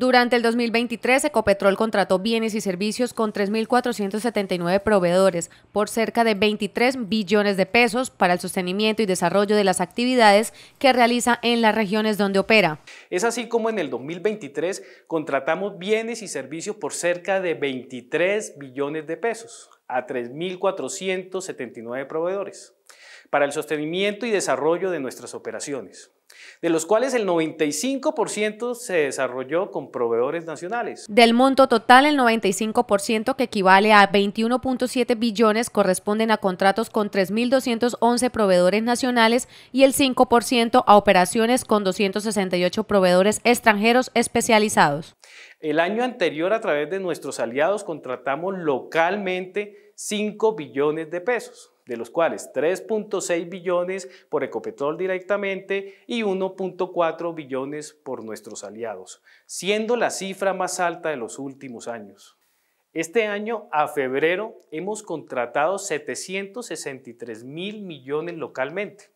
Durante el 2023, Ecopetrol contrató bienes y servicios con 3.479 proveedores por cerca de 23 billones de pesos para el sostenimiento y desarrollo de las actividades que realiza en las regiones donde opera. Es así como en el 2023 contratamos bienes y servicios por cerca de 23 billones de pesos a 3.479 proveedores para el sostenimiento y desarrollo de nuestras operaciones, de los cuales el 95% se desarrolló con proveedores nacionales. Del monto total, el 95% que equivale a 21.7 billones corresponden a contratos con 3.211 proveedores nacionales y el 5% a operaciones con 268 proveedores extranjeros especializados. El año anterior, a través de nuestros aliados, contratamos localmente 5 billones de pesos, de los cuales 3.6 billones por Ecopetrol directamente y 1.4 billones por nuestros aliados, siendo la cifra más alta de los últimos años. Este año, a febrero, hemos contratado 763 mil millones localmente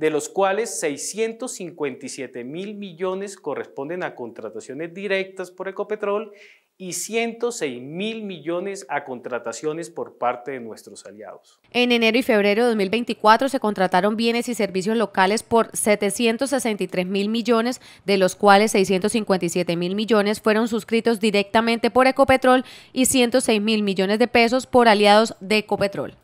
de los cuales 657 mil millones corresponden a contrataciones directas por Ecopetrol y 106 mil millones a contrataciones por parte de nuestros aliados. En enero y febrero de 2024 se contrataron bienes y servicios locales por 763 mil millones, de los cuales 657 mil millones fueron suscritos directamente por Ecopetrol y 106 mil millones de pesos por aliados de Ecopetrol.